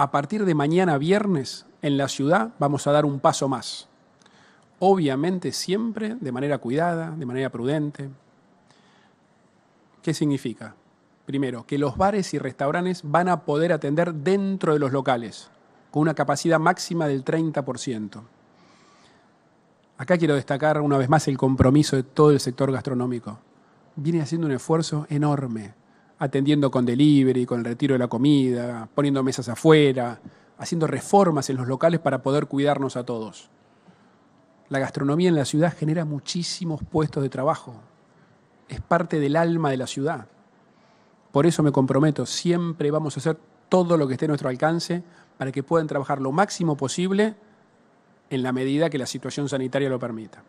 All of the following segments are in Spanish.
a partir de mañana viernes en la ciudad vamos a dar un paso más. Obviamente siempre de manera cuidada, de manera prudente. ¿Qué significa? Primero, que los bares y restaurantes van a poder atender dentro de los locales, con una capacidad máxima del 30%. Acá quiero destacar una vez más el compromiso de todo el sector gastronómico. Viene haciendo un esfuerzo enorme atendiendo con delivery, con el retiro de la comida, poniendo mesas afuera, haciendo reformas en los locales para poder cuidarnos a todos. La gastronomía en la ciudad genera muchísimos puestos de trabajo. Es parte del alma de la ciudad. Por eso me comprometo, siempre vamos a hacer todo lo que esté a nuestro alcance para que puedan trabajar lo máximo posible en la medida que la situación sanitaria lo permita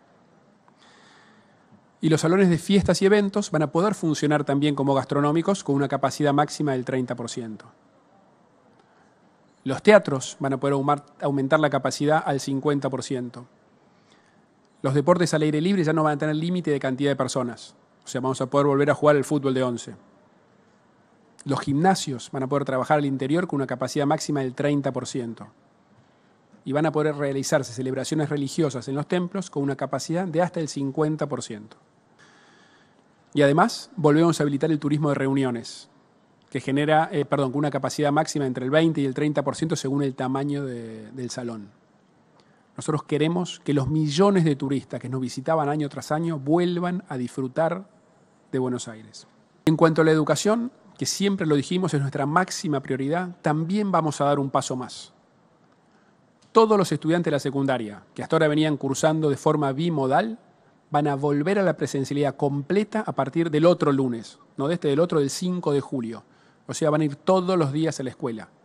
y los salones de fiestas y eventos van a poder funcionar también como gastronómicos con una capacidad máxima del 30%. Los teatros van a poder aumentar la capacidad al 50%. Los deportes al aire libre ya no van a tener límite de cantidad de personas. O sea, vamos a poder volver a jugar el fútbol de 11. Los gimnasios van a poder trabajar al interior con una capacidad máxima del 30%. Y van a poder realizarse celebraciones religiosas en los templos con una capacidad de hasta el 50%. Y además volvemos a habilitar el turismo de reuniones, que genera, eh, perdón, con una capacidad máxima entre el 20 y el 30% según el tamaño del salón. Nosotros queremos que los millones de turistas que nos visitaban año tras año vuelvan a disfrutar de Buenos Aires. En cuanto a la educación, que siempre lo dijimos es nuestra máxima prioridad, también vamos a dar un paso más. Todos los estudiantes de la secundaria, que hasta ahora venían cursando de forma bimodal, van a volver a la presencialidad completa a partir del otro lunes, no de este, del otro, del 5 de julio. O sea, van a ir todos los días a la escuela.